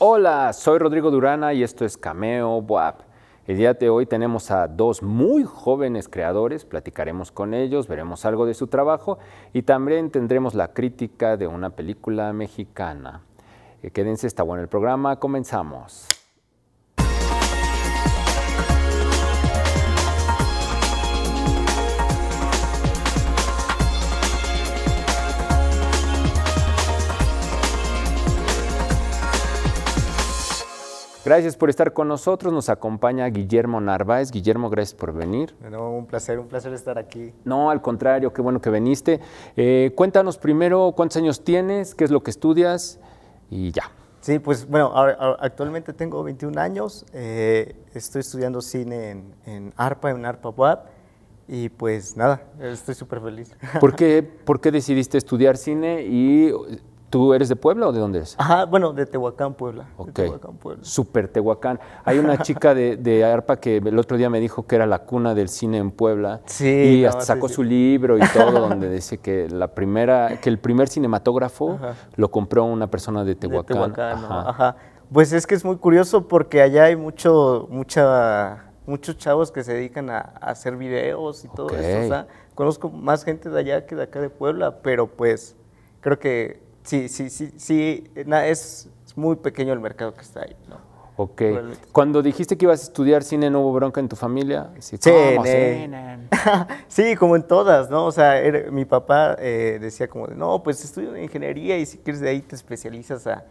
Hola, soy Rodrigo Durana y esto es Cameo Boab. El día de hoy tenemos a dos muy jóvenes creadores, platicaremos con ellos, veremos algo de su trabajo y también tendremos la crítica de una película mexicana. Eh, quédense, está bueno el programa, comenzamos. Gracias por estar con nosotros. Nos acompaña Guillermo Narváez. Guillermo, gracias por venir. No, un placer, un placer estar aquí. No, al contrario, qué bueno que viniste. Eh, cuéntanos primero cuántos años tienes, qué es lo que estudias y ya. Sí, pues bueno, actualmente tengo 21 años. Eh, estoy estudiando cine en, ARPA, en ARPA WAP. Y pues nada, estoy súper feliz. ¿Por qué, ¿Por qué decidiste estudiar cine y ¿Tú eres de Puebla o de dónde es. Ajá, bueno, de Tehuacán, Puebla. Ok. De Tehuacán, Puebla. Super Tehuacán. Hay una chica de, de, ARPA que el otro día me dijo que era la cuna del cine en Puebla. Sí. Y sacó su libro y todo, donde dice que la primera, que el primer cinematógrafo lo compró una persona de Tehuacán. Tehuacán, ajá. Pues es que es muy curioso porque allá hay mucho, mucha, muchos chavos que se dedican a, hacer videos y todo eso. O sea, conozco más gente de allá que de acá de Puebla, pero pues creo que sí, sí, sí, sí, es, muy pequeño el mercado que está ahí, ¿no? Ok. Cuando dijiste que ibas a estudiar cine, ¿no hubo bronca en tu familia? Sí, sí como en todas, ¿no? O sea, mi papá eh, decía como, de, no, pues estudio ingeniería y si quieres de ahí te especializas a,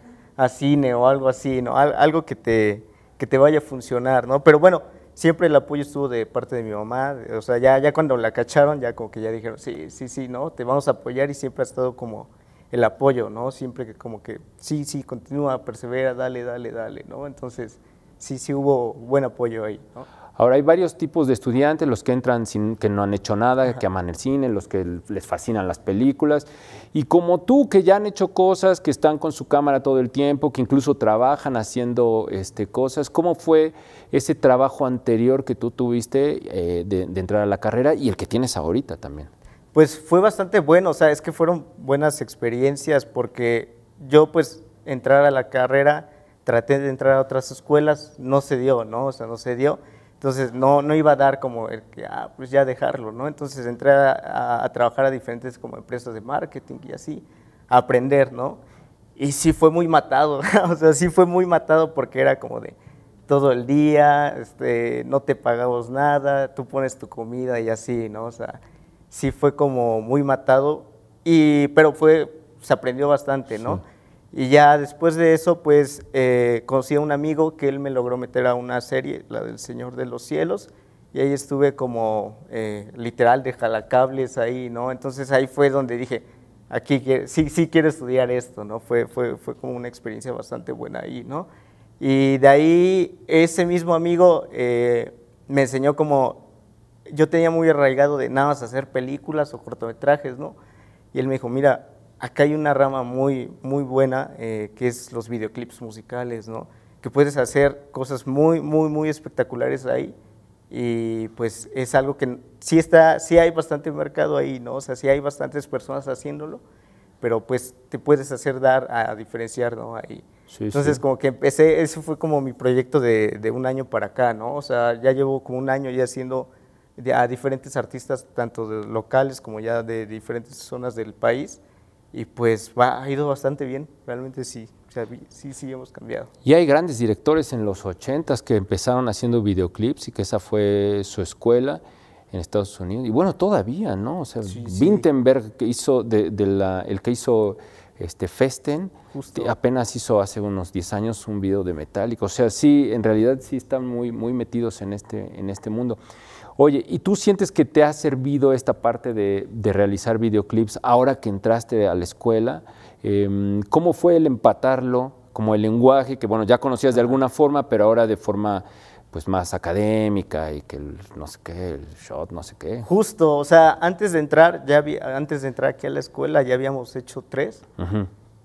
cine o algo así, ¿no? algo que te, que te vaya a funcionar, ¿no? Pero bueno, siempre el apoyo estuvo de parte de mi mamá, o sea, ya, ya cuando la cacharon, ya como que ya dijeron, sí, sí, sí, ¿no? Te vamos a apoyar y siempre ha estado como el apoyo, ¿no? Siempre que como que, sí, sí, continúa, persevera, dale, dale, dale, ¿no? Entonces, sí, sí hubo buen apoyo ahí, ¿no? Ahora hay varios tipos de estudiantes, los que entran sin que no han hecho nada, que aman el cine, los que les fascinan las películas, y como tú que ya han hecho cosas, que están con su cámara todo el tiempo, que incluso trabajan haciendo este, cosas, ¿cómo fue ese trabajo anterior que tú tuviste eh, de, de, entrar a la carrera y el que tienes ahorita también? Pues fue bastante bueno, o sea, es que fueron buenas experiencias porque yo pues entrar a la carrera, traté de entrar a otras escuelas, no se dio, ¿no? O sea, no se dio. Entonces no, no iba a dar como el que, ah, pues ya dejarlo, ¿no? Entonces entré a, trabajar a diferentes como empresas de marketing y así, a aprender, ¿no? Y sí fue muy matado, o sea, sí fue muy matado porque era como de todo el día, este, no te pagamos nada, tú pones tu comida y así, ¿no? O sea, sí fue como muy matado, y, pero fue, se aprendió bastante, ¿no? Y ya después de eso, pues eh, conocí a un amigo que él me logró meter a una serie, la del Señor de los Cielos, y ahí estuve como eh, literal de jalacables ahí, ¿no? Entonces ahí fue donde dije, aquí sí, sí quiero estudiar esto, ¿no? Fue, fue, fue como una experiencia bastante buena ahí, ¿no? Y de ahí ese mismo amigo eh, me enseñó como yo tenía muy arraigado de nada más hacer películas o cortometrajes, ¿no? Y él me dijo, mira, acá hay una rama muy, muy buena eh, que es los videoclips musicales, ¿no? Que puedes hacer cosas muy, muy, muy espectaculares ahí y pues es algo que sí está, sí hay bastante mercado ahí, ¿no? O sea, sí hay bastantes personas haciéndolo, pero pues te puedes hacer dar a, diferenciar, ¿no? Ahí. Entonces como que empecé, eso fue como mi proyecto de, de un año para acá, ¿no? O sea, ya llevo como un año ya haciendo a diferentes artistas, tanto locales como ya de diferentes zonas del país. Y pues ha ido bastante bien, realmente sí, sí, sí hemos cambiado. Y hay grandes directores en los 80s que empezaron haciendo videoclips y que esa fue su escuela en Estados Unidos. Y bueno, todavía, ¿no? O sea, Vintenberg, que hizo de, la, el que hizo este Festen, apenas hizo hace unos 10 años un video de Metallica. O sea, sí, en realidad sí están muy, muy metidos en este, en este mundo. Oye, ¿y tú sientes que te ha servido esta parte de, realizar videoclips ahora que entraste a la escuela? Em, ¿Cómo fue el empatarlo? Como el lenguaje, que bueno, ya conocías de alguna forma, pero ahora de forma pues más académica y que el no sé qué, el shot, no sé qué. Justo, o sea, antes de entrar, ya antes de entrar aquí a la escuela ya habíamos hecho tres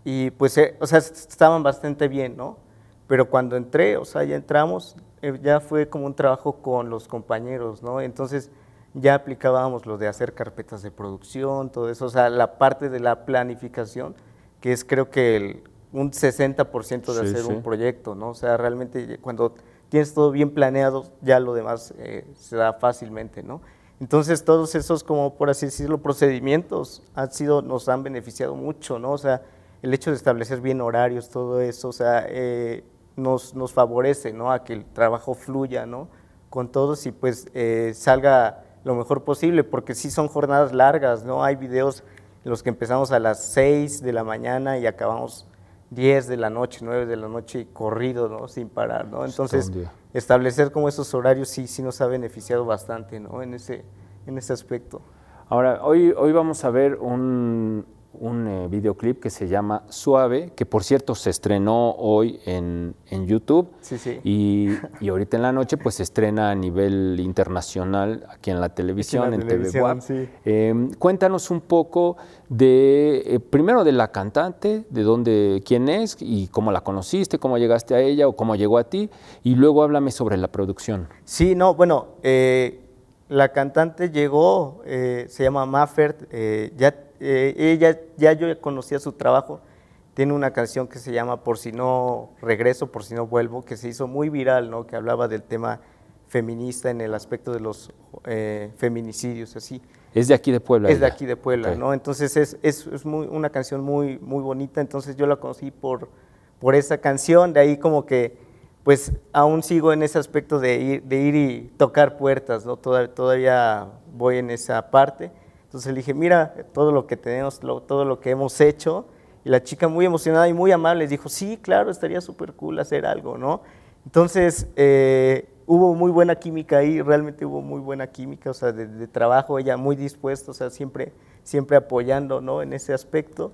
y pues, eh, o sea, estaban bastante bien, ¿no? Pero cuando entré, o sea, ya entramos, eh, ya fue como un trabajo con los compañeros, ¿no? Entonces ya aplicábamos lo de hacer carpetas de producción, todo eso, o sea, la parte de la planificación, que es creo que un 60% de hacer un proyecto, ¿no? O sea, realmente eh, cuando tienes todo bien planeado, ya lo demás eh, se da fácilmente, ¿no? Entonces todos esos, como por así decirlo, procedimientos han sido, nos han beneficiado mucho, ¿no? O sea, el hecho de establecer bien horarios, todo eso, o sea, eh, nos, nos favorece ¿no? a que el trabajo fluya ¿no? con todos y pues eh, salga lo mejor posible, porque sí son jornadas largas, ¿no? Hay videos los que empezamos a las 6 de la mañana y acabamos 10 de la noche, 9 de la noche corrido, ¿no? Sin parar, ¿no? Entonces, establecer como esos horarios sí, sí nos ha beneficiado bastante, ¿no? En ese, en ese aspecto. Ahora, hoy, hoy vamos a ver un, un eh, videoclip que se llama Suave, que por cierto se estrenó hoy en, en YouTube. Y, ahorita en la noche pues se estrena a nivel internacional aquí en la televisión, en, TV sí. Em, cuéntanos un poco de, eh, primero de la cantante, de dónde, quién es y cómo la conociste, cómo llegaste a ella o cómo llegó a ti. Y luego háblame sobre la producción. Sí, no, bueno, eh, la cantante llegó, se llama Maffert, ya eh, ella ya yo conocía su trabajo, tiene una canción que se llama Por si no regreso, por si no vuelvo, que se hizo muy viral, ¿no? que hablaba del tema feminista en el aspecto de los eh, feminicidios, así. Es de aquí de Puebla. Es de aquí de Puebla, ¿no? Entonces es, es, es muy, una canción muy, muy bonita, entonces yo la conocí por, por esa canción, de ahí como que pues aún sigo en ese aspecto de ir, de ir y tocar puertas, ¿no? todavía voy en esa parte. Entonces le dije, mira todo lo que tenemos, todo lo que hemos hecho. Y la chica muy emocionada y muy amable dijo, sí, claro, estaría súper cool hacer algo, ¿no? Entonces eh, hubo muy buena química ahí, realmente hubo muy buena química, o sea, de, trabajo, ella muy dispuesta, o sea, siempre, siempre apoyando, ¿no? En ese aspecto.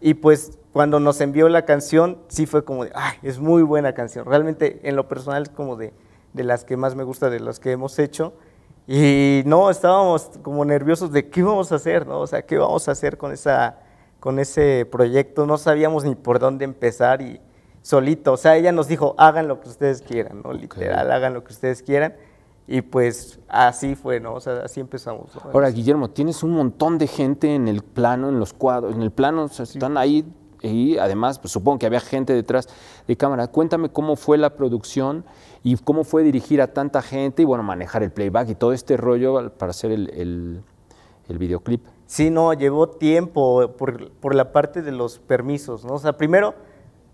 Y pues cuando nos envió la canción, sí fue como de, ay, es muy buena canción. Realmente en lo personal es como de, de las que más me gusta, de las que hemos hecho. Y no, estábamos como nerviosos de qué vamos a hacer, ¿no? O sea, qué vamos a hacer con, esa, con ese proyecto. No sabíamos ni por dónde empezar y solito. O sea, ella nos dijo, hagan lo que ustedes quieran, ¿no? Literal, hagan lo que ustedes quieran. Y pues así fue, ¿no? O sea, así empezamos. Ahora, Guillermo, tienes un montón de gente en el plano, en los cuadros, en el plano, o sea, están ahí y además pues, supongo que había gente detrás de cámara. Cuéntame cómo fue la producción y cómo fue dirigir a tanta gente y bueno, manejar el playback y todo este rollo para hacer el, videoclip. Sí, no, llevó tiempo por, la parte de los permisos, ¿no? O sea, primero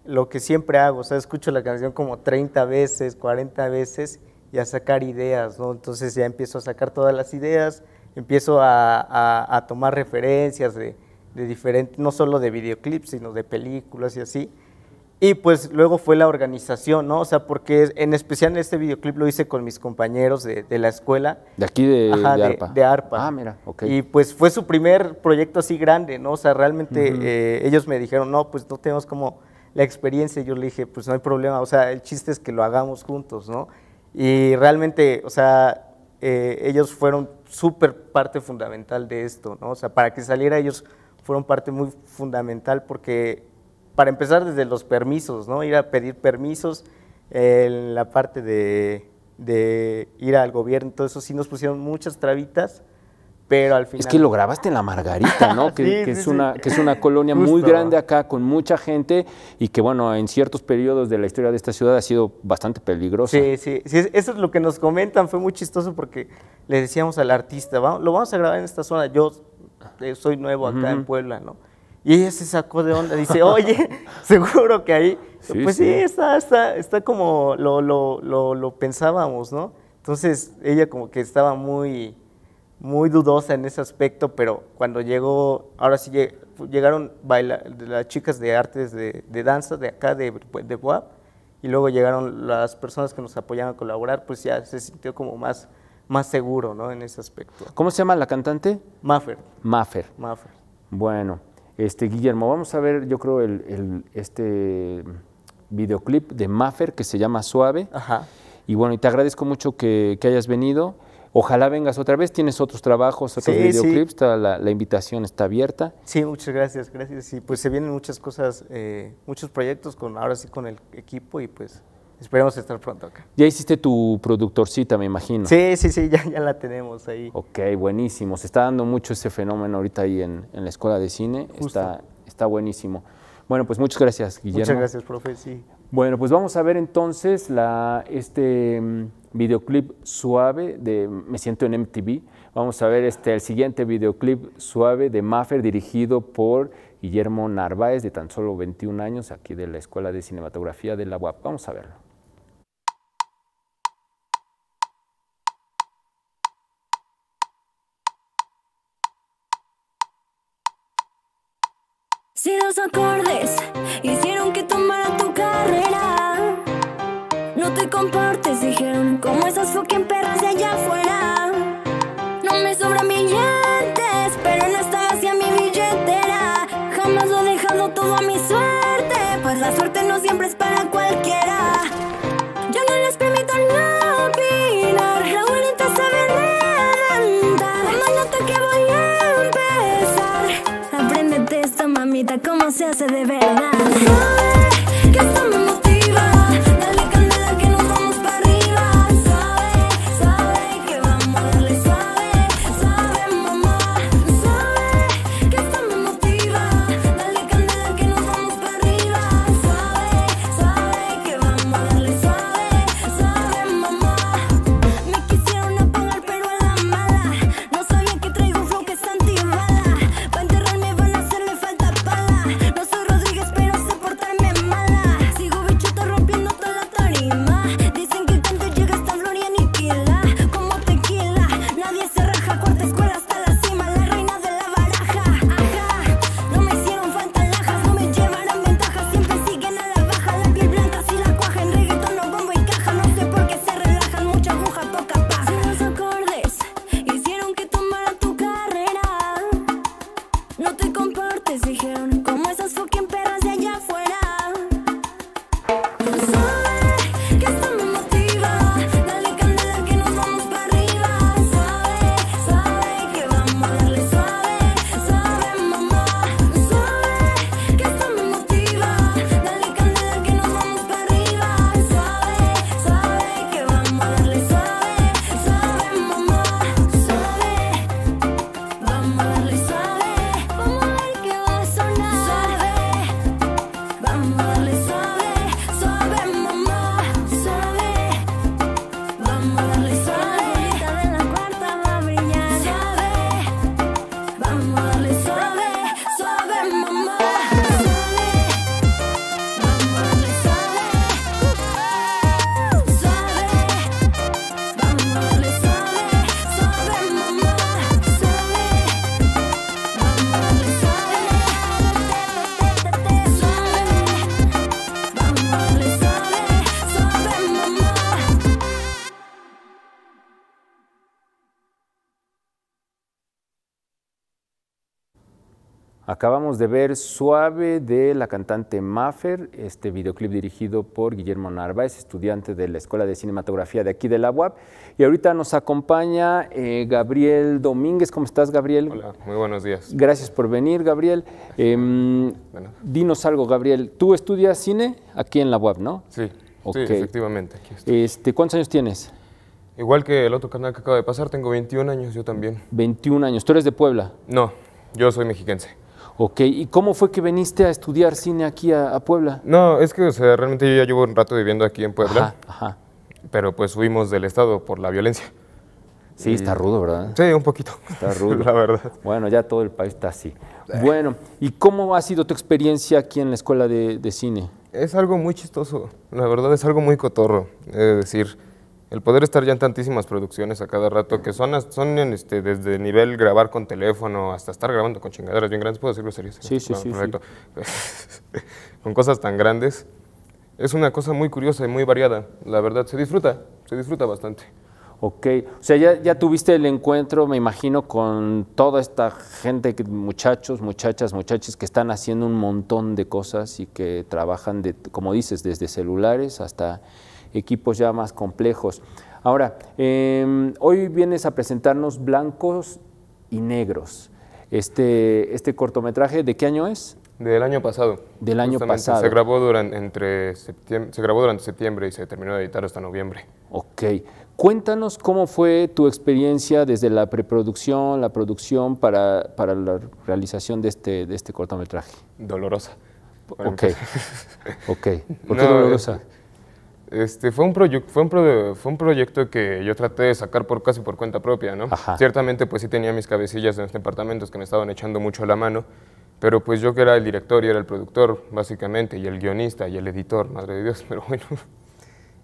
lo que siempre hago, o sea, escucho la canción como 30 veces, 40 veces y a sacar ideas, ¿no? Entonces ya empiezo a sacar todas las ideas, empiezo a, a tomar referencias de de diferentes, no solo de videoclips, sino de películas y así. Y pues luego fue la organización, ¿no? O sea, porque en especial este videoclip lo hice con mis compañeros de, la escuela. De aquí de, ARPA. De Ah, mira, ok. Y pues fue su primer proyecto así grande, ¿no? O sea, realmente eh, ellos me dijeron, no, pues no tenemos como la experiencia. Yo le dije, pues no hay problema, o sea, el chiste es que lo hagamos juntos, ¿no? Y realmente, o sea, eh, ellos fueron súper parte fundamental de esto, ¿no? O sea, para que saliera ellos fueron parte muy fundamental porque, para empezar, desde los permisos, ¿no? ir a pedir permisos, en la parte de, ir al gobierno, todo eso sí nos pusieron muchas trabitas, pero al final... Es que lo grabaste en La Margarita, ¿no? que, es una, que es una colonia muy grande acá, con mucha gente, y que bueno, en ciertos periodos de la historia de esta ciudad ha sido bastante peligroso. Sí, sí, eso es lo que nos comentan, fue muy chistoso porque le decíamos al artista, lo vamos a grabar en esta zona, yo soy nuevo acá en Puebla, ¿no? Y ella se sacó de onda, dice, oye, seguro que ahí, pues sí, está, como lo, lo, lo, lo, pensábamos, ¿no? Entonces ella como que estaba muy, muy dudosa en ese aspecto, pero cuando llegó, ahora sí llegaron baila, las chicas de artes de, danza de acá, de, de Boab, y luego llegaron las personas que nos apoyaban a colaborar, pues ya se sintió como más más seguro, ¿no? En ese aspecto. ¿Cómo se llama la cantante? Maffer. Maffer. Maffer. Bueno, este, Guillermo, vamos a ver, yo creo, el, este videoclip de Maffer que se llama Suave. Ajá. Y bueno, y te agradezco mucho que, hayas venido. Ojalá vengas otra vez, tienes otros trabajos, otros videoclips, la, invitación está abierta. Sí, muchas gracias, gracias. Y pues se vienen muchas cosas, eh, muchos proyectos con ahora sí con el equipo y pues Esperemos estar pronto acá. Ya hiciste tu productorcita, me imagino. Sí, sí, sí, ya, ya la tenemos ahí. Ok, buenísimo. Se está dando mucho ese fenómeno ahorita ahí en, la Escuela de Cine. Está, está buenísimo. Bueno, pues muchas gracias, Guillermo. Muchas gracias, profe, sí. Bueno, pues vamos a ver entonces la, este mm, videoclip suave de Me siento en MTV. Vamos a ver este, el siguiente videoclip suave de Maffer dirigido por Guillermo Narváez, de tan solo 21 años, aquí de la Escuela de Cinematografía de la UAP. Vamos a verlo. los acordes hicieron que tomara tu carrera, no te comportes, dijeron, como esas fucking perras de allá afuera. de ver Suave de la cantante Maffer, este videoclip dirigido por Guillermo Narváez, estudiante de la Escuela de Cinematografía de aquí de la UAP. Y ahorita nos acompaña eh, Gabriel Domínguez. ¿Cómo estás, Gabriel? Hola, muy buenos días. Gracias por venir, Gabriel. Em, bueno. Dinos algo, Gabriel. Tú estudias cine aquí en la UAP, ¿no? Sí, sí efectivamente. Este, ¿Cuántos años tienes? Igual que el otro canal que acaba de pasar, tengo 21 años yo también. 21 años. ¿Tú eres de Puebla? No, yo soy mexiquense. Ok, ¿y cómo fue que viniste a estudiar cine aquí a, Puebla? No, es que realmente yo ya llevo un rato viviendo aquí en Puebla, ajá, pero pues fuimos del Estado por la violencia. Sí, está rudo, ¿verdad? Sí, un poquito. Está rudo. la verdad. Bueno, ya todo el país está así. Bueno, ¿y cómo ha sido tu experiencia aquí en la escuela de, de cine? Es algo muy chistoso, la verdad es algo muy cotorro. Es decir, el poder estar ya en tantísimas producciones a cada rato, que son, son este, desde nivel grabar con teléfono hasta estar grabando con chingaderas bien grandes, puedo decirlo serio. ¿eh? Sí, sí, sí, con cosas tan grandes. Es una cosa muy curiosa y muy variada, la verdad, se disfruta, se disfruta bastante. Ok, o sea, ya, ya tuviste el encuentro, me imagino, con toda esta gente, muchachos, muchachas, muchachos, que están haciendo un montón de cosas y que trabajan, de, como dices, desde celulares hasta equipos ya más complejos. Ahora, em, hoy vienes a presentarnos Blancos y Negros. Este, este cortometraje, ¿de qué año es? Del año pasado. Del año pasado. Se grabó, durante, entre septiembre, se grabó durante septiembre y se terminó de editar hasta noviembre. Ok. Cuéntanos cómo fue tu experiencia desde la preproducción, la producción para, la realización de este, de este cortometraje. Dolorosa. Ok. ok. ¿Por qué dolorosa? Eh, este, fue, un fue, un proyecto que yo traté de sacar por casi por cuenta propia, ¿no? Ciertamente, pues sí tenía mis cabecillas en los departamentos que me estaban echando mucho la mano, pero pues yo que era el director y era el productor, básicamente, y el guionista y el editor, madre de Dios, pero bueno.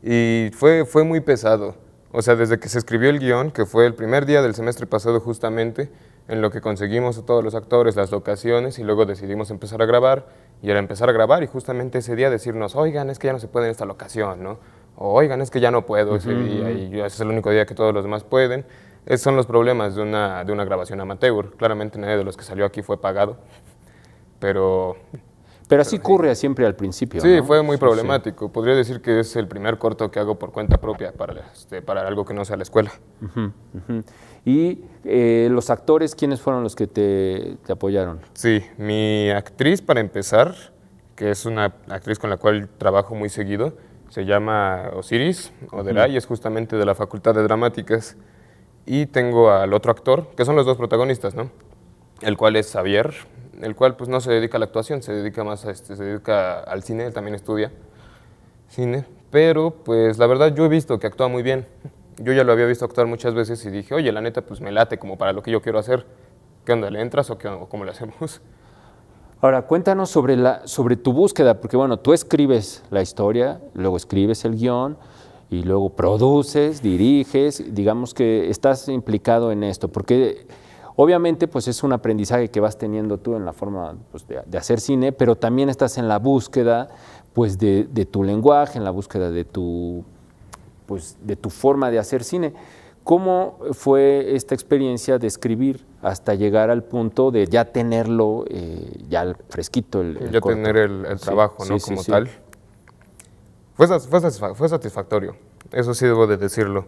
Y fue, fue muy pesado. O sea, desde que se escribió el guión, que fue el primer día del semestre pasado justamente, en lo que conseguimos a todos los actores, las locaciones, y luego decidimos empezar a grabar, y era empezar a grabar y justamente ese día decirnos, oigan, es que ya no se puede en esta locación, ¿no? oigan, es que ya no puedo ese día y ese es el único día que todos los demás pueden. Esos son los problemas de una, de una grabación amateur. Claramente nadie de los que salió aquí fue pagado, pero... Pero así ocurre siempre al principio. Sí, fue muy problemático. Podría decir que es el primer corto que hago por cuenta propia para, este, para algo que no sea la escuela. Y eh, los actores, ¿quiénes fueron los que te, apoyaron? Sí, mi actriz para empezar, que es una actriz con la cual trabajo muy seguido, se llama Osiris Oderay, es justamente de la Facultad de Dramáticas. Y tengo al otro actor, que son los dos protagonistas, ¿no? El cual es Xavier, el cual pues no se dedica a la actuación, se dedica más a este, se dedica al cine, él también estudia cine, pero pues la verdad yo he visto que actúa muy bien yo ya lo había visto actuar muchas veces y dije, oye, la neta, pues me late como para lo que yo quiero hacer. ¿Qué onda, le entras o, cómo le hacemos? Ahora, cuéntanos sobre, la, sobre tu búsqueda, porque bueno, tú escribes la historia, luego escribes el guión y luego produces, diriges, digamos que estás implicado en esto, porque obviamente pues es un aprendizaje que vas teniendo tú en la forma pues, de, de, hacer cine, pero también estás en la búsqueda pues de, de tu lenguaje, en la búsqueda de tu pues, de tu forma de hacer cine. ¿Cómo fue esta experiencia de escribir hasta llegar al punto de ya tenerlo eh, ya fresquito? ya tener el, trabajo, ¿no? Como tal. Fue, satisfactorio, eso sí debo de decirlo.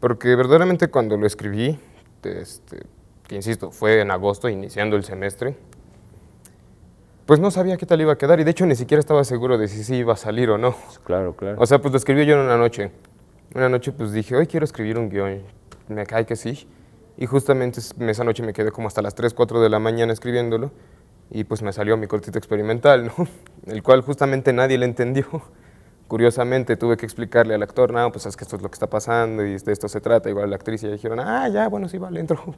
Porque verdaderamente cuando lo escribí, este, que insisto, fue en agosto, iniciando el semestre, pues no sabía qué tal iba a quedar y de hecho ni siquiera estaba seguro de si sí iba a salir o no. Claro, claro. O sea, pues lo escribí yo en una noche una noche pues dije, hoy quiero escribir un guión, me cae que sí. Y justamente esa noche me quedé como hasta las 3, 4 de la mañana escribiéndolo y pues me salió mi cortito experimental, ¿no? El cual justamente nadie le entendió. Curiosamente tuve que explicarle al actor, no, pues es que esto es lo que está pasando y de esto se trata. Igual la actriz y dijeron, ah, ya, bueno, sí, vale, entro.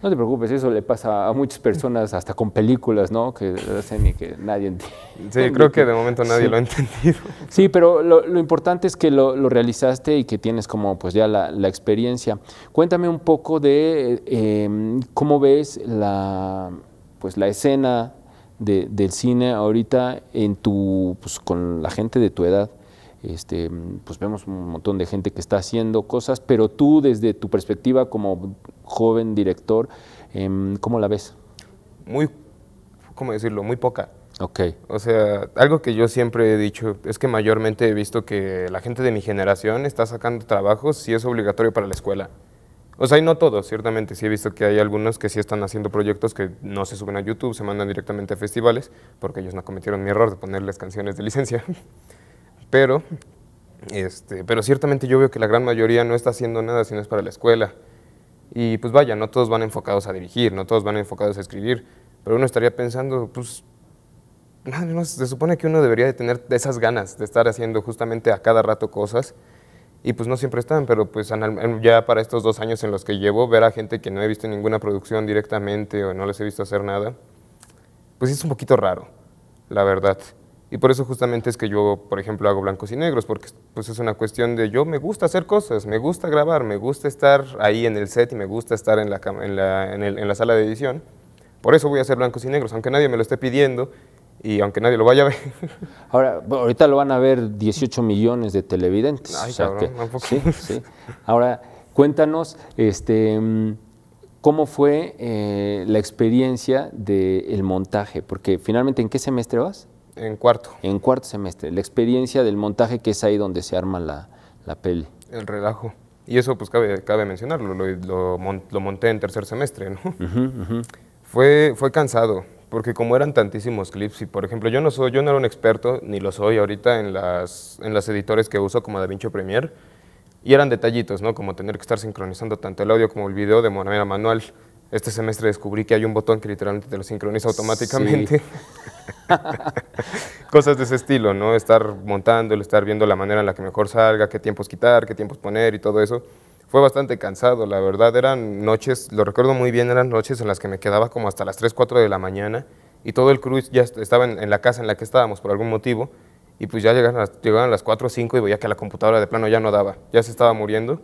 No te preocupes, eso le pasa a muchas personas, hasta con películas, ¿no? Que hacen y que nadie entiende. Sí, creo que de momento nadie lo ha entendido. Sí, pero lo, importante es que lo, realizaste y que tienes como pues ya la, experiencia. Cuéntame un poco de em, cómo ves la, pues, la escena del cine ahorita en tu, pues, con la gente de tu edad. Este, pues vemos un montón de gente que está haciendo cosas, pero tú desde tu perspectiva como joven director, em, ¿cómo la ves? Muy, ¿cómo decirlo? Muy poca. Ok. O sea, algo que yo siempre he dicho es que mayormente he visto que la gente de mi generación está sacando trabajos si es obligatorio para la escuela. O sea, y no todos, ciertamente. Sí he visto que hay algunos que sí están haciendo proyectos que no se suben a YouTube, se mandan directamente a festivales, porque ellos no cometieron mi error de ponerles canciones de licencia. Pero, este, pero ciertamente yo veo que la gran mayoría no está haciendo nada si no es para la escuela. Y pues vaya, no todos van enfocados a dirigir, no todos van enfocados a escribir, pero uno estaría pensando, pues, no, se supone que uno debería de tener esas ganas de estar haciendo justamente a cada rato cosas, y pues no siempre están, pero pues ya para estos dos años en los que llevo, ver a gente que no he visto ninguna producción directamente o no les he visto hacer nada, pues es un poquito raro, la verdad. Y por eso justamente es que yo, por ejemplo, hago blancos y negros, porque pues es una cuestión de yo me gusta hacer cosas, me gusta grabar, me gusta estar ahí en el set y me gusta estar en la, en la, en la sala de edición. Por eso voy a hacer blancos y negros, aunque nadie me lo esté pidiendo y aunque nadie lo vaya a ver. Ahora, ahorita lo van a ver 18 millones de televidentes. sí, sí. Ahora, cuéntanos, este, ¿cómo fue eh, la experiencia del montaje? Porque finalmente, ¿en qué semestre vas? En cuarto. En cuarto semestre. La experiencia del montaje, que es ahí donde se arma la, la peli. El relajo. Y eso, pues, cabe, mencionarlo, lo, monté en tercer semestre, ¿no? Fue, fue cansado, porque como eran tantísimos clips, y por ejemplo, yo no, soy, yo no era un experto, ni lo soy ahorita en las, en las editores que uso, como DaVinci Premiere, y eran detallitos, ¿no? Como tener que estar sincronizando tanto el audio como el video de manera manual. Este semestre descubrí que hay un botón que literalmente te lo sincroniza automáticamente. Cosas de ese estilo, ¿no? Estar montando, estar viendo la manera en la que mejor salga, qué tiempos quitar, qué tiempos poner y todo eso. Fue bastante cansado, la verdad. Eran noches, lo recuerdo muy bien, eran noches en las que me quedaba como hasta las 3, 4 de la mañana y todo el crew ya estaba en, la casa en la que estábamos por algún motivo y pues ya llegaban, las 4 o 5 y veía que la computadora de plano ya no daba, ya se estaba muriendo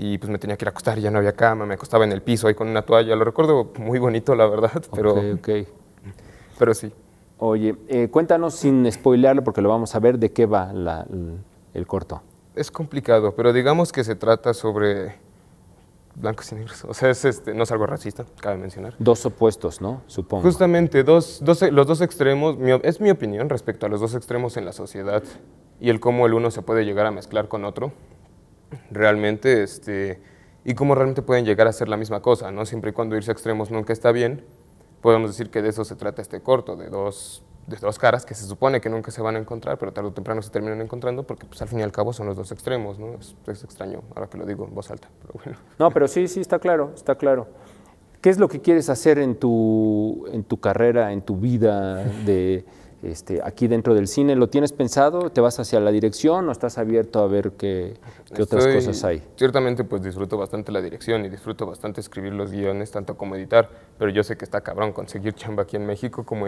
y pues me tenía que ir a acostar, ya no había cama, me acostaba en el piso ahí con una toalla, lo recuerdo muy bonito la verdad, pero, okay, pero sí. Oye, eh, cuéntanos sin spoilearlo, porque lo vamos a ver, ¿de qué va el corto? Es complicado, pero digamos que se trata sobre blancos y negros. O sea, es este, no es algo racista, cabe mencionar. Dos opuestos, ¿no? Supongo. Justamente, dos, dos, los dos extremos, es mi opinión respecto a los dos extremos en la sociedad y el cómo el uno se puede llegar a mezclar con otro realmente, este, y cómo realmente pueden llegar a ser la misma cosa, ¿no? Siempre y cuando irse a extremos nunca está bien, podemos decir que de eso se trata este corto, de dos, de dos caras que se supone que nunca se van a encontrar, pero tarde o temprano se terminan encontrando porque pues, al fin y al cabo son los dos extremos, ¿no? Es, extraño ahora que lo digo en voz alta, No, pero sí, sí, está claro, está claro. ¿Qué es lo que quieres hacer en tu, en tu carrera, en tu vida de... Este, aquí dentro del cine. ¿Lo tienes pensado? ¿Te vas hacia la dirección o estás abierto a ver qué, otras cosas hay? Ciertamente pues disfruto bastante la dirección y disfruto bastante escribir los guiones, tanto como editar, pero yo sé que está cabrón conseguir chamba aquí en México como,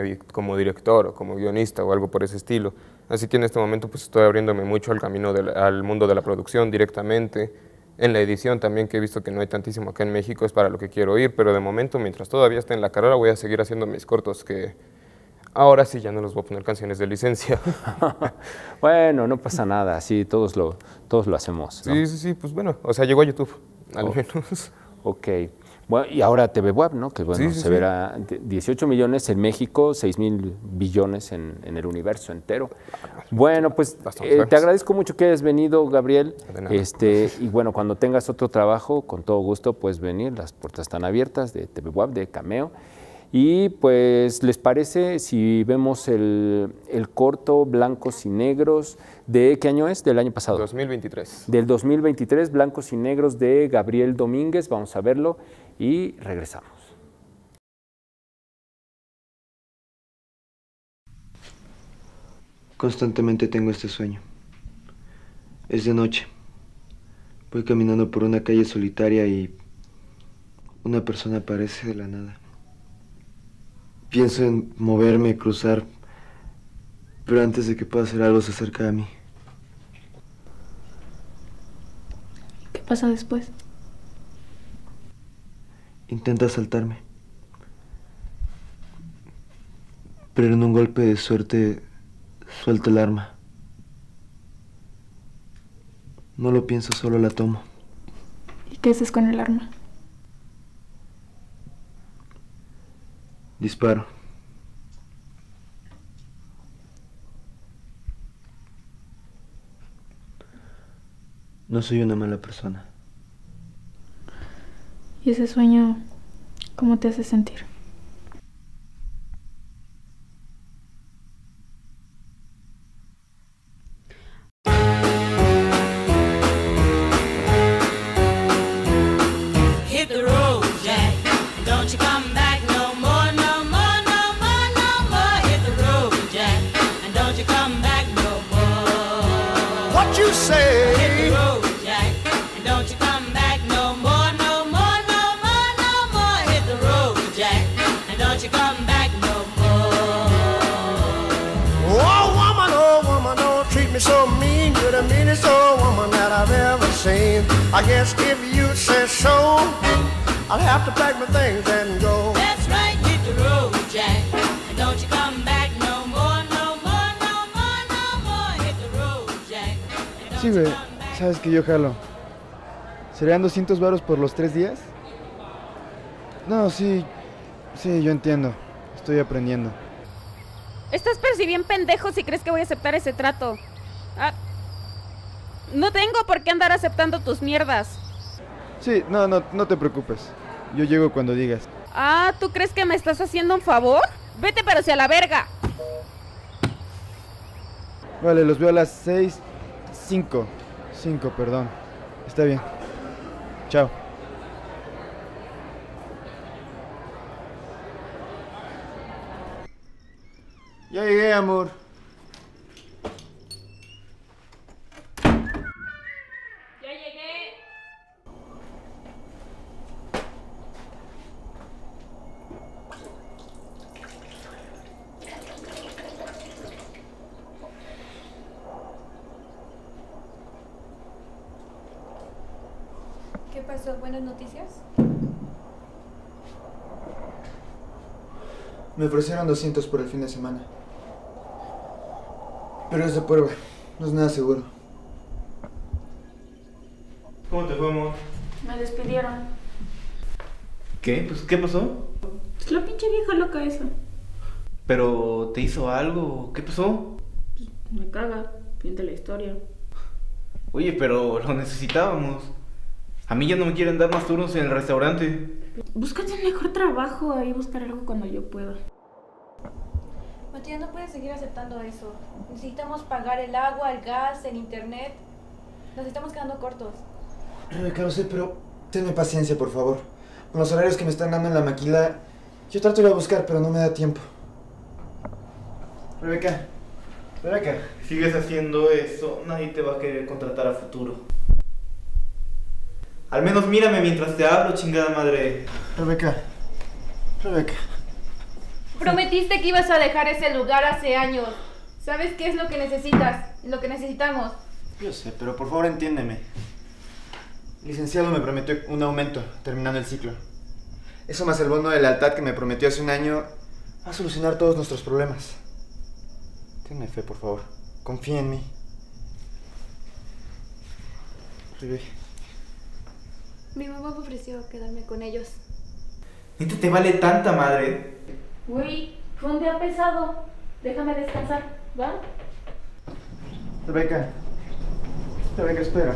director o como guionista o algo por ese estilo. Así que en este momento pues estoy abriéndome mucho al camino al mundo de la producción directamente, en la edición también, que he visto que no hay tantísimo acá en México, es para lo que quiero ir, pero de momento, mientras todavía esté en la carrera, voy a seguir haciendo mis cortos que Ahora sí ya no nos voy a poner canciones de licencia. bueno, no pasa nada, sí, todos lo, todos lo hacemos. Sí, sí, sí, pues bueno, o sea, llegó a YouTube, al menos. Ok. Bueno, y ahora TV Web, ¿no? Que bueno, se verá 18 millones en México, 6 mil billones en, el universo entero. Ah, bueno, pues eh, te agradezco mucho que hayas venido, Gabriel. Este, y bueno, cuando tengas otro trabajo, con todo gusto puedes venir. Las puertas están abiertas de TV Web, de Cameo. Y pues, ¿les parece si vemos el, corto Blancos y Negros de qué año es? Del año pasado. 2023. Del 2023, Blancos y Negros de Gabriel Domínguez. Vamos a verlo y regresamos. Constantemente tengo este sueño. Es de noche. Voy caminando por una calle solitaria y una persona aparece de la nada. Pienso en moverme, cruzar, pero antes de que pueda hacer algo se acerca a mí. ¿Qué pasa después? Intenta saltarme. Pero en un golpe de suerte suelta el arma. No lo pienso, solo la tomo. ¿Y qué haces con el arma? Disparo. No soy una mala persona. ¿Y ese sueño cómo te hace sentir? I guess if you say so, I'll have to pack my things and go. That's right, hit the road, Jack. don't you come back no more, no more, no more, no more. Jack. sabes que yo jalo. ¿Serían 200 varos por los tres días? No, sí, Sí, yo entiendo. Estoy aprendiendo. Estás percibiendo pendejo si crees que voy a aceptar ese trato. Ah, no tengo por qué andar aceptando tus mierdas. Sí, no, no, no te preocupes. Yo llego cuando digas. Ah, ¿tú crees que me estás haciendo un favor? Vete pero hacia la verga. Vale, los veo a las seis... Cinco. Cinco, perdón. Está bien. Chao. Ya llegué, amor. Ya llegué. ¿Qué pasó? ¿Buenas noticias? Me ofrecieron 200 por el fin de semana. Pero es de prueba, no es nada seguro. ¿Cómo te fue, amor? Me despidieron. ¿Qué? Pues, ¿qué pasó? Es la pinche vieja loca esa. ¿Pero te hizo algo? ¿Qué pasó? Pues, me caga, piente la historia. Oye, pero lo necesitábamos. A mí ya no me quieren dar más turnos en el restaurante. Búscate el mejor trabajo ahí, buscar algo cuando yo pueda no puedes seguir aceptando eso. Necesitamos pagar el agua, el gas, el internet. Nos estamos quedando cortos. Rebeca, lo sé, pero tenme paciencia, por favor. Con los horarios que me están dando en la maquila, yo trato de a buscar, pero no me da tiempo. Rebeca, Rebeca. Sigues haciendo eso, nadie te va a querer contratar a futuro. Al menos mírame mientras te hablo, chingada madre. Rebeca, Rebeca. Prometiste que ibas a dejar ese lugar hace años. ¿Sabes qué es lo que necesitas? Lo que necesitamos. Yo sé, pero por favor entiéndeme. licenciado me prometió un aumento terminando el ciclo. Eso más el bono de lealtad que me prometió hace un año va a solucionar todos nuestros problemas. Tenme fe, por favor. Confía en mí. Ribe. Mi mamá me ofreció quedarme con ellos. y te vale tanta madre? Uy, fue un día pesado. Déjame descansar, ¿va? Rebeca. Rebeca, espera.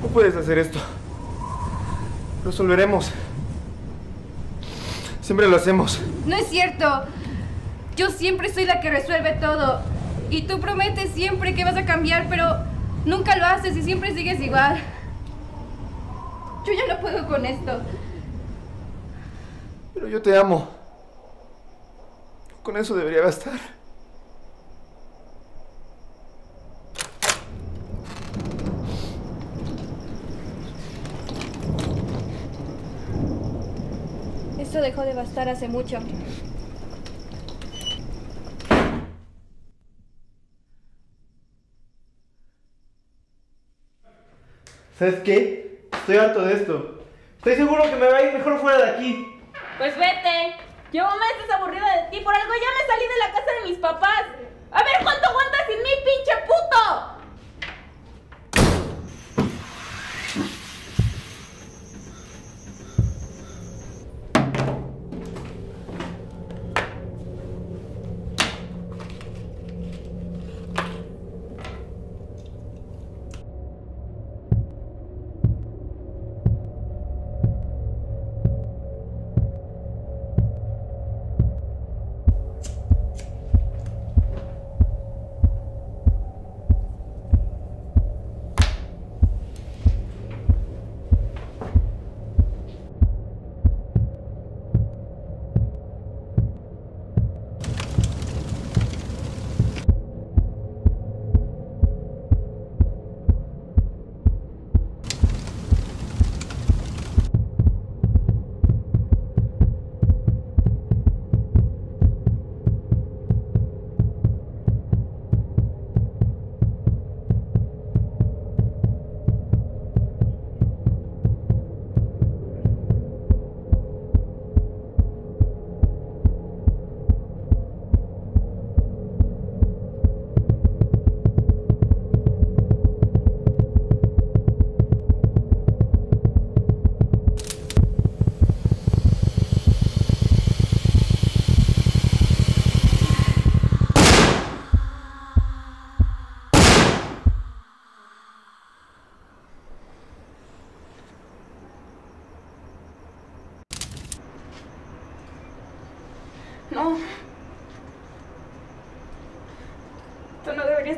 ¿Cómo puedes hacer esto. Resolveremos. Siempre lo hacemos. No es cierto. Yo siempre soy la que resuelve todo. Y tú prometes siempre que vas a cambiar, pero nunca lo haces y siempre sigues igual. Yo ya no puedo con esto. Pero yo te amo. Con eso debería bastar. Esto dejó de bastar hace mucho. ¿Sabes qué? Estoy harto de esto. Estoy seguro que me va a ir mejor fuera de aquí. Pues vete. Llevo meses aburrida de ti, por algo ya me salí de la casa de mis papás. A ver cuánto aguantas sin mí, pinche puto.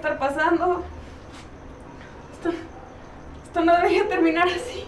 estar pasando. Esto, no debería terminar así.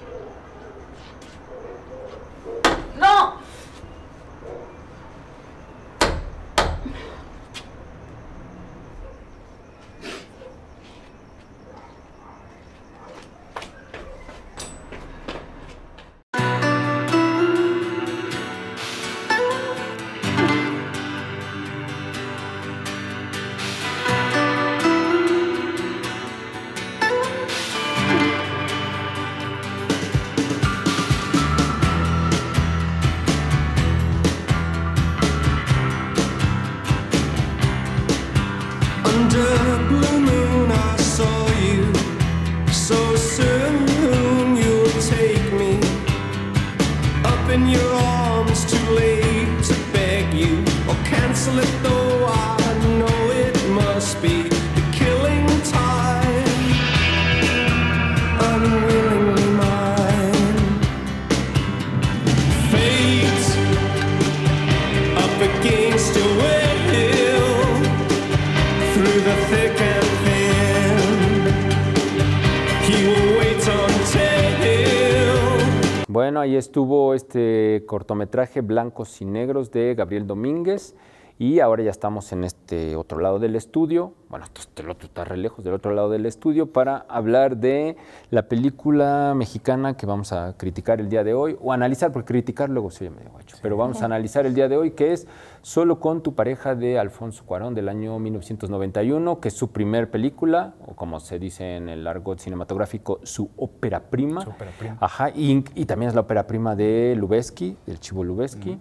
estuvo este cortometraje Blancos y Negros de Gabriel Domínguez. Y ahora ya estamos en este otro lado del estudio, bueno, este otro está re lejos, del otro lado del estudio, para hablar de la película mexicana que vamos a criticar el día de hoy, o analizar, porque criticar luego se oye medio guacho, pero vamos a analizar el día de hoy, que es Solo con tu pareja de Alfonso Cuarón del año 1991, que es su primer película, o como se dice en el argot cinematográfico, su ópera prima. Su ópera prima. Ajá, y, también es la ópera prima de Lubeski, del Chivo Lubesky.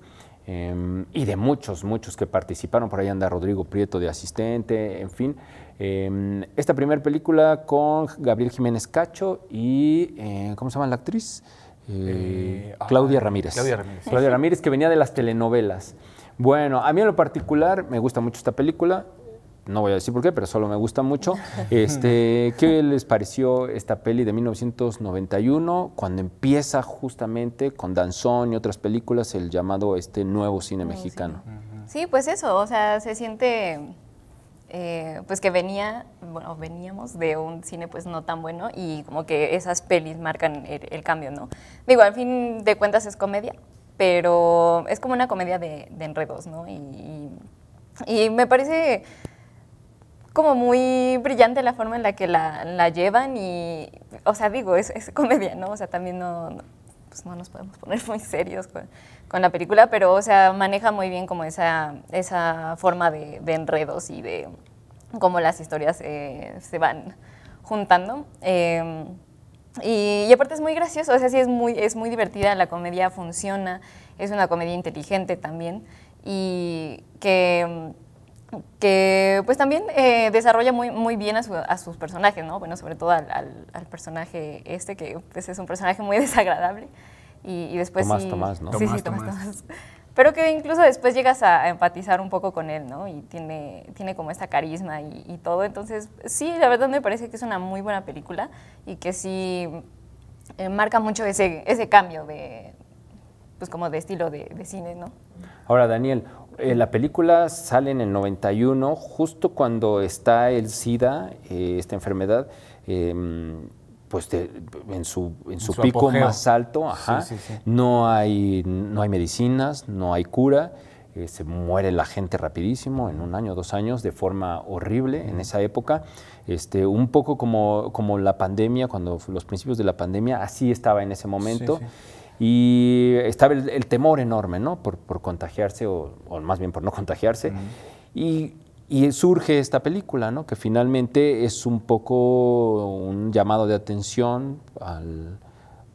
Em, y de muchos, muchos que participaron. Por ahí anda Rodrigo Prieto de asistente, en fin. Em, esta primera película con Gabriel Jiménez Cacho y, eh, ¿cómo se llama la actriz? Eh, eh, Claudia ah, Ramírez. Claudia Ramírez. Claudia Ramírez, que venía de las telenovelas. Bueno, a mí en lo particular me gusta mucho esta película no voy a decir por qué, pero solo me gusta mucho. Este, ¿Qué les pareció esta peli de 1991 cuando empieza justamente con Danzón y otras películas el llamado este nuevo cine mexicano? Sí, pues eso, o sea, se siente eh, pues que venía, bueno, veníamos de un cine pues no tan bueno y como que esas pelis marcan el, cambio, ¿no? Digo, al fin de cuentas es comedia, pero es como una comedia de, enredos, ¿no? y me parece como muy brillante la forma en la que la, llevan y, o sea, digo, es, comedia, ¿no? O sea, también no, pues nos podemos poner muy serios con, la película, pero, o sea, maneja muy bien como esa, esa forma de, enredos y de cómo las historias se van juntando. Em, y, aparte es muy gracioso, o sea, sí es muy, es muy divertida, la comedia funciona, es una comedia inteligente también y que que pues también eh, desarrolla muy, muy bien a, sus personajes, ¿no? Bueno, sobre todo al, personaje este, que pues, es un personaje muy desagradable. Y, después... Tomás, sí, Tomás, ¿no? Sí, sí, Tomás, Pero que incluso después llegas a, empatizar un poco con él, ¿no? Y tiene, tiene como esta carisma y, todo. Entonces, sí, la verdad me parece que es una muy buena película y que sí eh, marca mucho ese, ese cambio de, pues como de estilo de, de, cine, ¿no? Ahora, Daniel, la película sale en el 91, justo cuando está el SIDA, eh, esta enfermedad, em, pues en su, en, su, pico más alto, ajá, No, hay, no hay medicinas, no hay cura. Eh, se muere la gente rapidísimo, en un año, dos años, de forma horrible en esa época. Este, un poco como, como la pandemia, cuando los principios de la pandemia, así estaba en ese momento. Y estaba el, temor enorme, ¿no? Por, por contagiarse, o, más bien por no contagiarse. y, surge esta película, ¿no? Que finalmente es un poco un llamado de atención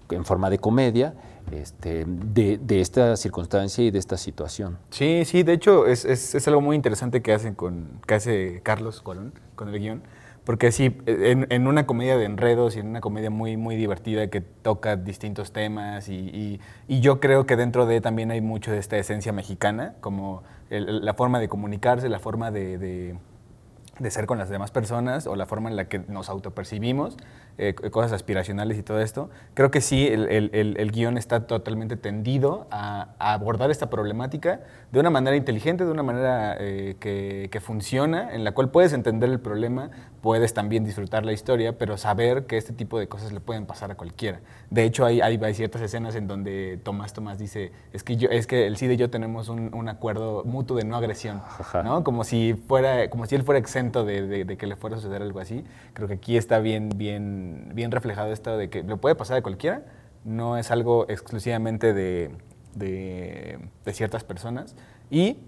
en forma de comedia, este, de, esta circunstancia y de esta situación. Sí, sí, de hecho es, es, algo muy interesante que, hacen con, que hace Carlos Colón con el guión, porque sí, en, una comedia de enredos y en una comedia muy, muy divertida que toca distintos temas y, y, yo creo que dentro de también hay mucho de esta esencia mexicana, como la forma de comunicarse, la forma de, de, de, ser con las demás personas o la forma en la que nos autopercibimos eh, cosas aspiracionales y todo esto, creo que sí, el, el, el, guión está totalmente tendido a, abordar esta problemática de una manera inteligente, de una manera eh, que, que, funciona, en la cual puedes entender el problema, puedes también disfrutar la historia, pero saber que este tipo de cosas le pueden pasar a cualquiera. De hecho, hay, hay, ciertas escenas en donde Tomás Tomás dice, es que, yo, es que el CID y yo tenemos un, un acuerdo mutuo de no agresión, ¿no? Como si, fuera, como si él fuera exento de, de, de que le fuera a suceder algo así. Creo que aquí está bien, bien bien, reflejado esto de que lo puede pasar de cualquiera, no es algo exclusivamente de, ciertas personas. Y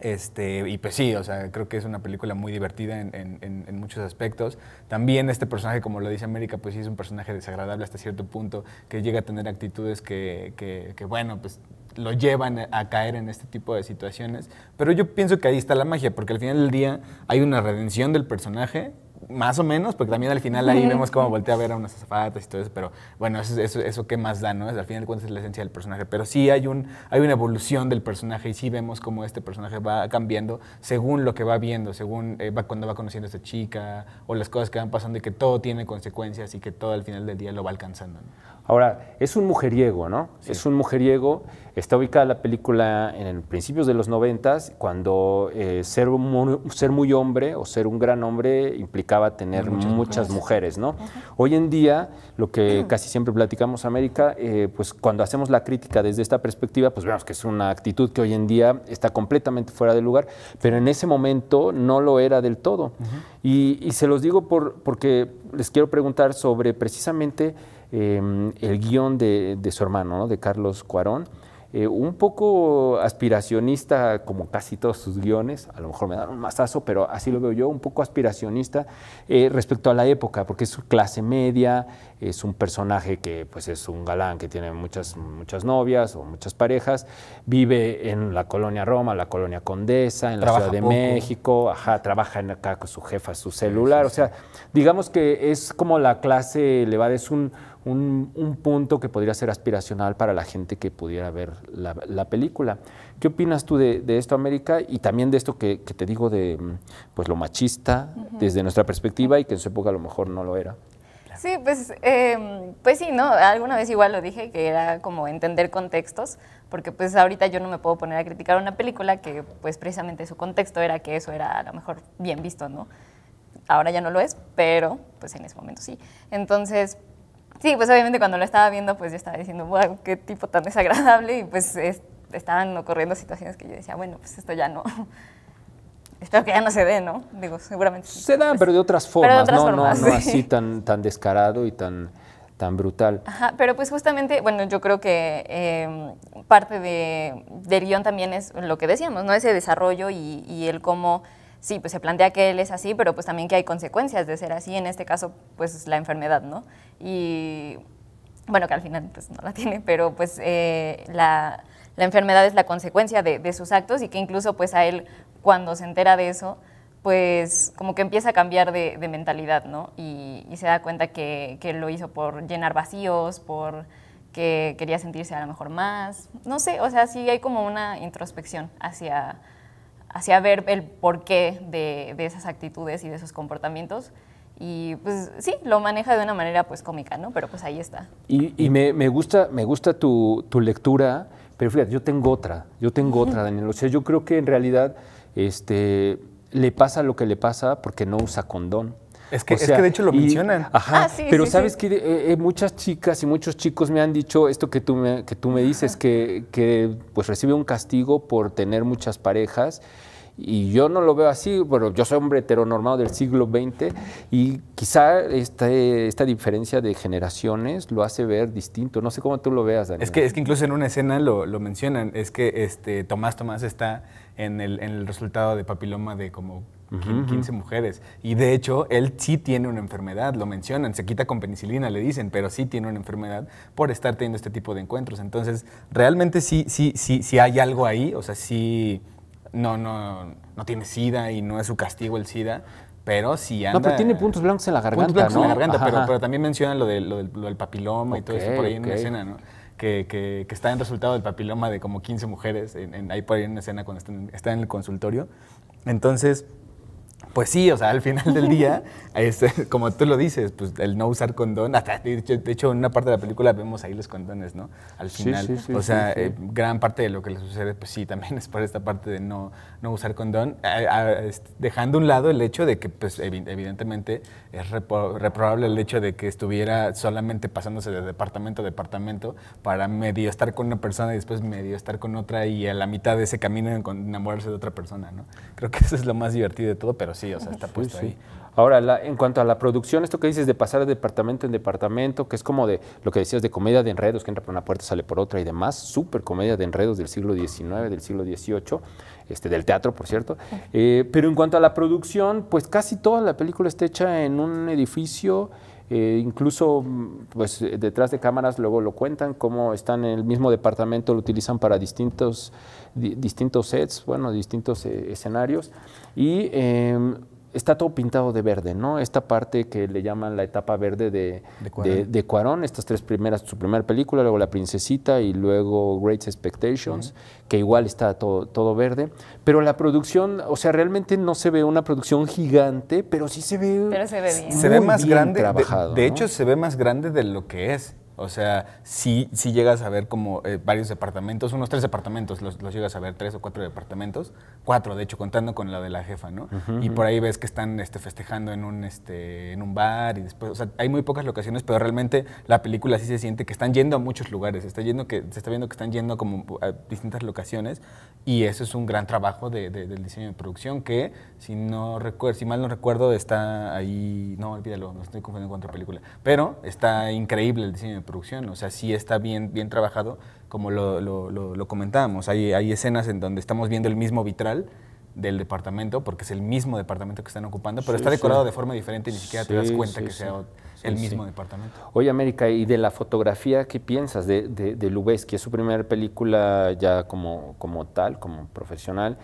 este, y pues sí, o sea, creo que es una película muy divertida en, muchos aspectos. También este personaje, como lo dice América, pues sí es un personaje desagradable hasta cierto punto, que llega a tener actitudes que, que, que, bueno, pues lo llevan a caer en este tipo de situaciones. Pero yo pienso que ahí está la magia, porque al final del día hay una redención del personaje más o menos, porque también al final ahí vemos cómo voltea a ver a unas azafatas y todo eso, pero bueno, eso, eso, qué más da, ¿no? Al final de cuentas es la esencia del personaje, pero sí hay, un, hay una evolución del personaje y sí vemos cómo este personaje va cambiando según lo que va viendo, según eh, va, cuando va conociendo a esta chica o las cosas que van pasando y que todo tiene consecuencias y que todo al final del día lo va alcanzando. Ahora, es un mujeriego, ¿no? Es un mujeriego. Está ubicada la película en principios de los noventas, cuando eh, ser, ser muy hombre o ser un gran hombre implica a tener muchas, mujeres. ¿no? Hoy en día, lo que casi siempre platicamos América, eh, pues cuando hacemos la crítica desde esta perspectiva, pues vemos que es una actitud que hoy en día está completamente fuera de lugar, pero en ese momento no lo era del todo. y, se los digo por, porque les quiero preguntar sobre precisamente em, el guión de, su hermano, ¿no? de Carlos Cuarón eh, un poco aspiracionista, como casi todos sus guiones, a lo mejor me dan un masazo, pero así lo veo yo, un poco aspiracionista eh, respecto a la época, porque es clase media, es un personaje que pues es un galán que tiene muchas, muchas novias o muchas parejas, vive en la colonia Roma, la colonia Condesa, en la Ciudad de México, trabaja en acá con su jefa, su celular, o sea, digamos que es como la clase elevada, es un un, punto que podría ser aspiracional para la gente que pudiera ver la, película. ¿Qué opinas tú de, esto, América? Y también de esto que, te digo de mm, pues, lo machista desde nuestra perspectiva y que en su época a lo mejor no lo era. Sí, pues, em, pues sí, ¿no? Alguna vez igual lo dije, que era como entender contextos, porque pues ahorita yo no me puedo poner a criticar una película que pues precisamente su contexto era que eso era a lo mejor bien visto, ¿no? Ahora ya no lo es, pero pues en ese momento sí. Entonces, Sí, pues obviamente cuando lo estaba viendo, pues yo estaba diciendo, wow, qué tipo tan desagradable y pues estaban ocurriendo situaciones que yo decía, bueno, pues esto ya no. Espero que ya no se dé, ¿no? Digo, seguramente. Se dan pues. pero de otras formas, ¿no? no, así tan, tan descarado y tan, tan brutal. Ajá, pero pues justamente, bueno, yo creo que em, parte de, del guión también es lo que decíamos, ¿no? Ese desarrollo y, y el cómo sí, pues se plantea que él es así, pero pues también que hay consecuencias de ser así, en este caso, pues la enfermedad, ¿no? Y bueno, que al final pues no la tiene, pero pues eh, la, enfermedad es la consecuencia de, sus actos y que incluso pues a él cuando se entera de eso, pues como que empieza a cambiar de, mentalidad, ¿no? Y, se da cuenta que, que lo hizo por llenar vacíos, por que quería sentirse a lo mejor más, no sé, o sea, sí hay como una introspección hacia hacía ver el porqué de, de esas actitudes y de esos comportamientos. Y pues sí, lo maneja de una manera pues cómica, ¿no? Pero pues ahí está. Y, me, gusta, me gusta tu, lectura, pero fíjate, yo tengo otra, yo tengo otra, Daniel. O sea, yo creo que en realidad este, le pasa lo que le pasa porque no usa condón. Es que, de hecho lo mencionan. Ajá, ah, pero sabes que eh, eh, muchas chicas y muchos chicos me han dicho esto que tú me, que tú me dices, que, que pues recibe un castigo por tener muchas parejas y yo no lo veo así, bueno, yo soy hombre heteronormado del siglo XX y quizá esta, esta diferencia de generaciones lo hace ver distinto. No sé cómo tú lo veas, Daniel. Es que, es que incluso en una escena lo, lo mencionan, es que este, Tomás Tomás está en el, en el resultado de papiloma de como 15 mujeres. Y de hecho, él sí tiene una enfermedad, lo mencionan, se quita con penicilina, le dicen, pero sí tiene una enfermedad por estar teniendo este tipo de encuentros. Entonces, realmente sí, sí, sí, sí hay algo ahí, o sea, sí no, no, no tiene SIDA y no es su castigo el SIDA, pero si anda... No, pero tiene puntos blancos en la garganta, Puntos blancos en la garganta, pero, también mencionan lo, del, papiloma y todo eso por ahí en la escena, ¿no? Que, que, está en resultado del papiloma de como 15 mujeres, en, ahí por ahí en la escena cuando están está en el consultorio. Entonces, pues sí, o sea, al final del día, este, como tú lo dices, pues el no usar condón, de, hecho, en una parte de la película vemos ahí los condones, ¿no? Al final, o sea, eh, gran parte de lo que le sucede, pues sí, también es por esta parte de no, no usar condón, dejando un lado el hecho de que, pues evidentemente, es reprobable el hecho de que estuviera solamente pasándose de departamento a departamento para medio estar con una persona y después medio estar con otra y a la mitad de ese camino enamorarse de otra persona, ¿no? Creo que eso es lo más divertido de todo, pero sí, o sea, ah, está puesto ahí. Ahora, la, en cuanto a la producción, esto que dices de pasar de departamento en departamento, que es como de lo que decías de comedia de enredos, que entra por una puerta, sale por otra y demás, súper comedia de enredos del siglo XIX, del siglo XVIII, este, del teatro, por cierto. Eh, pero en cuanto a la producción, pues casi toda la película está hecha en un edificio. Eh, incluso pues, eh, detrás de cámaras luego lo cuentan, cómo están en el mismo departamento, lo utilizan para distintos distintos sets, bueno, distintos eh, escenarios. Y em, está todo pintado de verde, ¿no? Esta parte que le llaman la etapa verde de, de, Cuarón. estas tres primeras, su primera película, luego La Princesita y luego Great Expectations, que igual está todo, todo verde. Pero la producción, o sea, realmente no se ve una producción gigante, pero sí se ve. se ve más grande. Trabajado, de, hecho, se ve más grande de lo que es. O sea, sí, si llegas a ver como eh, varios departamentos, unos tres departamentos, los, llegas a ver, tres o cuatro departamentos, cuatro de hecho, contando con la de la jefa, ¿no? y por ahí ves que están este, festejando en un, este, en un bar y después, o sea, hay muy pocas locaciones, pero realmente la película sí se siente que están yendo a muchos lugares, está yendo que, se está viendo que están yendo como a distintas locaciones y eso es un gran trabajo de, del diseño de producción que, si no si mal no recuerdo, está ahí, no, olvídalo, no estoy confundiendo con otra película, pero está increíble el diseño de producción. O sea, sí está bien, bien trabajado, como lo, comentábamos. Hay, hay, escenas en donde estamos viendo el mismo vitral del departamento, porque es el mismo departamento que están ocupando, pero está decorado de forma diferente y ni siquiera te das cuenta que sea el mismo departamento. Oye, América, ¿y de la fotografía qué piensas de, de, de Es su primera película ya como, como tal, como profesional.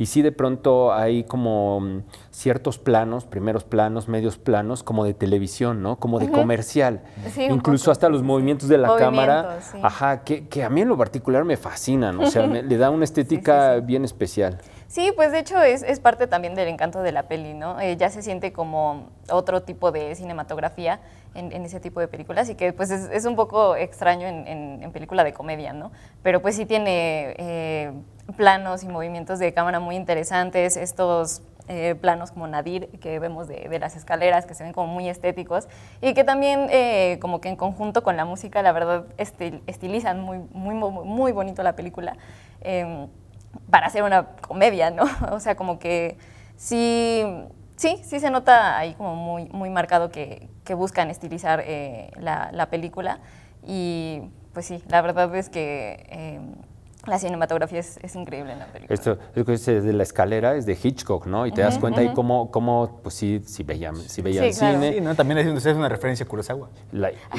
Y sí de pronto hay como mm, ciertos planos, primeros planos, medios planos, como de televisión, ¿no? Como de comercial. Incluso hasta los movimientos de la cámara. Ajá, que, a mí en lo particular me fascinan, o sea, le da una estética bien especial. Sí, pues de hecho es, parte también del encanto de la peli, ¿no? Eh, ya se siente como otro tipo de cinematografía en, ese tipo de películas y que pues es, un poco extraño en, película de comedia, ¿no? Pero pues sí tiene eh, planos y movimientos de cámara muy interesantes, estos eh, planos como Nadir que vemos de, las escaleras que se ven como muy estéticos y que también eh, como que en conjunto con la música la verdad estilizan muy, muy, muy bonito la película para hacer una comedia, ¿no? o sea, como que sí Sí, sí se nota ahí como muy, muy marcado que, buscan estilizar eh, la, la, película y pues sí, la verdad es que em, la cinematografía es, es, increíble en la película. Esto, de la escalera es de Hitchcock, ¿no? Y te das cuenta ahí cómo, cómo, pues sí, si veían, si veían cine. Sí, También es una referencia a Kurosawa.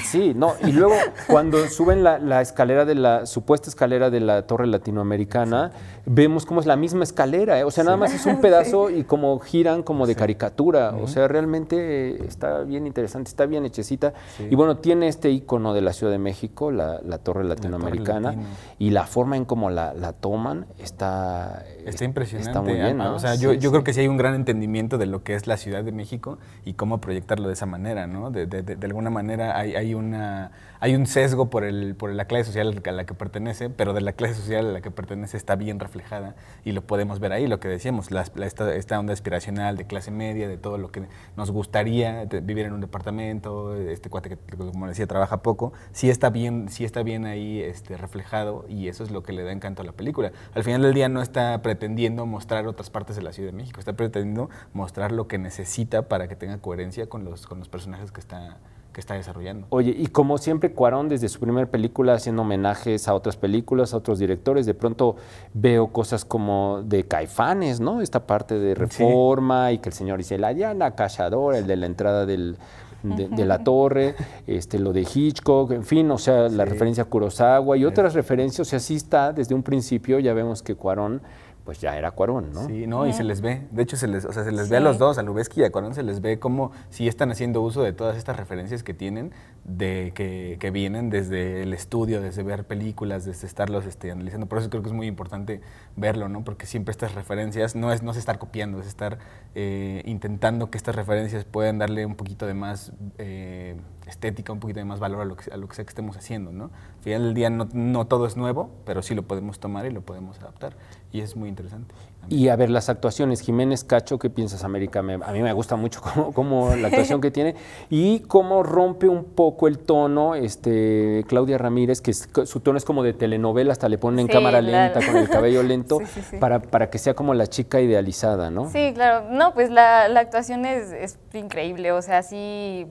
sí, no, y luego cuando suben la, la, escalera de la supuesta escalera de la torre latinoamericana, vemos cómo es la misma escalera, ¿eh? o sea, nada más es un pedazo y como giran como de caricatura, o sea, realmente está bien interesante, está bien hechecita. Y bueno, tiene este icono de la Ciudad de México, la, la torre latinoamericana, y la forma en como la, la toman está Está eh, impresionante. ¿eh? Ah, o sea, yo, yo creo que sí hay un gran entendimiento de lo que es la Ciudad de México y cómo proyectarlo de esa manera, ¿no? De, de, alguna manera hay, hay, una, hay un sesgo por, el, por la clase social a la que pertenece, pero de la clase social a la que pertenece está bien reflejada y lo podemos ver ahí, lo que decíamos, la, esta, esta, onda aspiracional de clase media, de todo lo que nos gustaría, vivir en un departamento, este cuate que, como decía, trabaja poco, sí está bien, sí está bien ahí este, reflejado y eso es lo que le da encanto a la película. Al final del día no está pretendiendo mostrar otras partes de la Ciudad de México, está pretendiendo mostrar lo que necesita para que tenga coherencia con los, con los personajes que está, que está desarrollando. Oye, y como siempre Cuarón desde su primera película haciendo homenajes a otras películas, a otros directores, de pronto veo cosas como de Caifanes, ¿no? Esta parte de reforma y que el señor dice, la llana Cachadora, el de la entrada de, la torre, este, lo de Hitchcock, en fin, o sea, la referencia a Kurosawa y otras referencias, o sea, sí está desde un principio, ya vemos que Cuarón pues ya era Cuarón, ¿no? Sí, no, y se les ve, de hecho se les, o sea, se les ve a los dos, a Lubeski y a Cuarón se les ve como si están haciendo uso de todas estas referencias que tienen, de que, vienen desde el estudio, desde ver películas, desde estarlos este, analizando. Por eso creo que es muy importante verlo, ¿no? Porque siempre estas referencias no es, no es estar copiando, es estar eh, intentando que estas referencias puedan darle un poquito de más eh, estética, un poquito de más valor a lo que, a lo que sea que estemos haciendo, ¿no? Al final del día no, no todo es nuevo, pero sí lo podemos tomar y lo podemos adaptar. Y es muy interesante. Y a ver, las actuaciones. Jiménez Cacho, ¿qué piensas, América? a mí me gusta mucho cómo, cómo la actuación que tiene y cómo rompe un poco el tono este, Claudia Ramírez, que su tono es como de telenovela, hasta le ponen en cámara lenta, con el cabello lento, Para, para que sea como la chica idealizada, ¿no? Sí, claro. No, pues la, actuación es, increíble. O sea, sí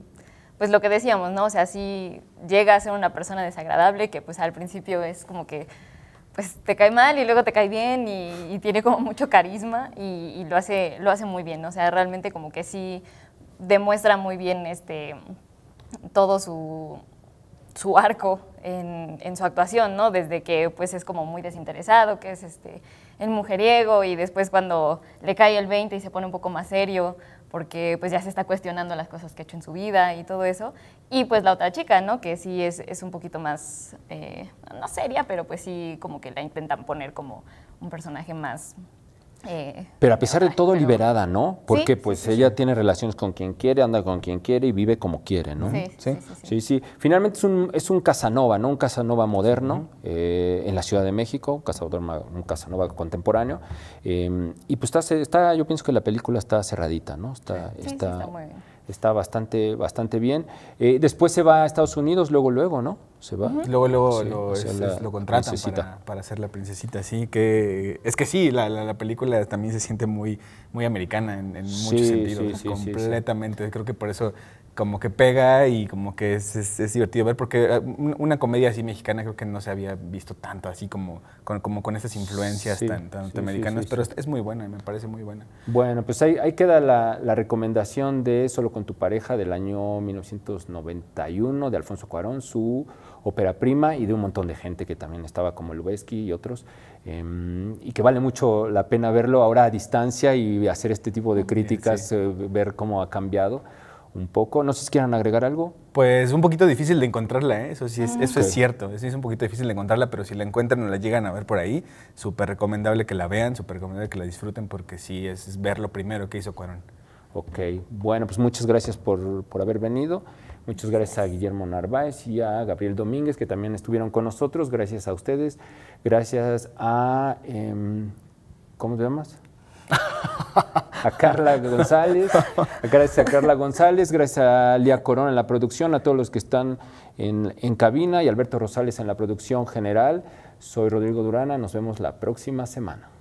pues lo que decíamos, ¿no? O sea, así llega a ser una persona desagradable, que pues al principio es como que pues te cae mal y luego te cae bien y, tiene como mucho carisma y, lo, hace, lo hace muy bien, o sea, realmente como que sí demuestra muy bien este, todo su, su arco en, en, su actuación, ¿no? Desde que pues es como muy desinteresado, que es este el mujeriego y después cuando le cae el 20 y se pone un poco más serio porque pues ya se está cuestionando las cosas que ha hecho en su vida y todo eso. Y pues la otra chica, ¿no? Que sí es, es un poquito más, eh, no seria, pero pues sí como que la intentan poner como un personaje más eh, pero a pesar de todo, liberada, ¿no? Porque pues ella tiene relaciones con quien quiere, anda con quien quiere y vive como quiere, ¿no? Sí, sí, sí. Finalmente es un, es un Casanova, ¿no? Un Casanova moderno eh, en la Ciudad de México, un Casanova, contemporáneo. Eh, y pues está, está, yo pienso que la película está cerradita, ¿no? Está, está, está muy está bastante, bastante bien. Eh, después se va a Estados Unidos, luego, luego, ¿no? Se va. Luego, luego lo, contratan para, ser hacer la princesita, sí. Que, es que sí, la, la, película también se siente muy, muy americana en, muchos sentidos, completamente. Creo que por eso como que pega y como que es, divertido ver, porque eh, una comedia así mexicana creo que no se había visto tanto, así como, con, como con esas influencias tan, tan americanas, pero es, muy buena, me parece muy buena. Bueno, pues ahí, queda la, recomendación de Solo con tu pareja del año 1991 de Alfonso Cuarón, su ópera prima y de un montón de gente que también estaba como Lubeski y otros, em, y que vale mucho la pena verlo ahora a distancia y hacer este tipo de críticas, eh, ver cómo ha cambiado un poco. No sé si quieran agregar algo. Pues un poquito difícil de encontrarla, ¿eh? eso sí, es, ah. eso es cierto. es un poquito difícil de encontrarla, pero si la encuentran o la llegan a ver por ahí, súper recomendable que la vean, súper recomendable que la disfruten, porque sí, es, ver lo primero que hizo Cuarón. Ok, bueno, pues muchas gracias por, por haber venido. Muchas gracias a Guillermo Narváez y a Gabriel Domínguez, que también estuvieron con nosotros. Gracias a ustedes. Gracias a. Em, ¿Cómo te llamas? a Carla González, gracias a Carla González, gracias a Lía Corona en la producción, a todos los que están en, en cabina y Alberto Rosales en la producción general. Soy Rodrigo Durana, nos vemos la próxima semana.